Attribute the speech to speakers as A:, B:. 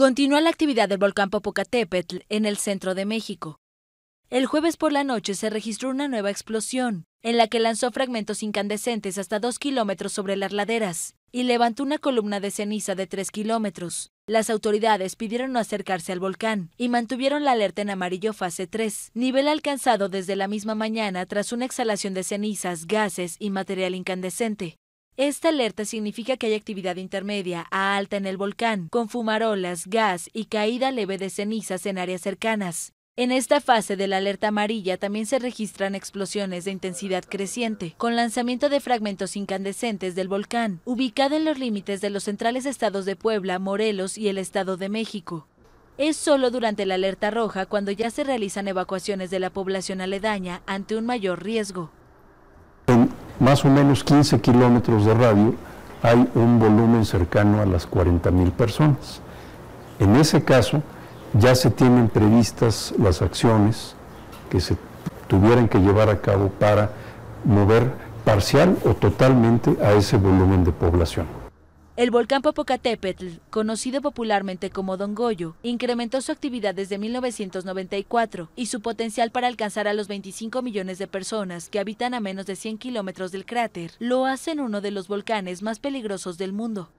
A: Continúa la actividad del volcán Popocatépetl en el centro de México. El jueves por la noche se registró una nueva explosión, en la que lanzó fragmentos incandescentes hasta dos kilómetros sobre las laderas y levantó una columna de ceniza de tres kilómetros. Las autoridades pidieron no acercarse al volcán y mantuvieron la alerta en amarillo fase 3, nivel alcanzado desde la misma mañana tras una exhalación de cenizas, gases y material incandescente. Esta alerta significa que hay actividad intermedia a alta en el volcán, con fumarolas, gas y caída leve de cenizas en áreas cercanas. En esta fase de la alerta amarilla también se registran explosiones de intensidad creciente, con lanzamiento de fragmentos incandescentes del volcán, ubicada en los límites de los centrales estados de Puebla, Morelos y el Estado de México. Es solo durante la alerta roja cuando ya se realizan evacuaciones de la población aledaña ante un mayor riesgo
B: más o menos 15 kilómetros de radio, hay un volumen cercano a las 40.000 mil personas. En ese caso, ya se tienen previstas las acciones que se tuvieran que llevar a cabo para mover parcial o totalmente a ese volumen de población.
A: El volcán Popocatépetl, conocido popularmente como Don Goyo, incrementó su actividad desde 1994 y su potencial para alcanzar a los 25 millones de personas que habitan a menos de 100 kilómetros del cráter lo hacen uno de los volcanes más peligrosos del mundo.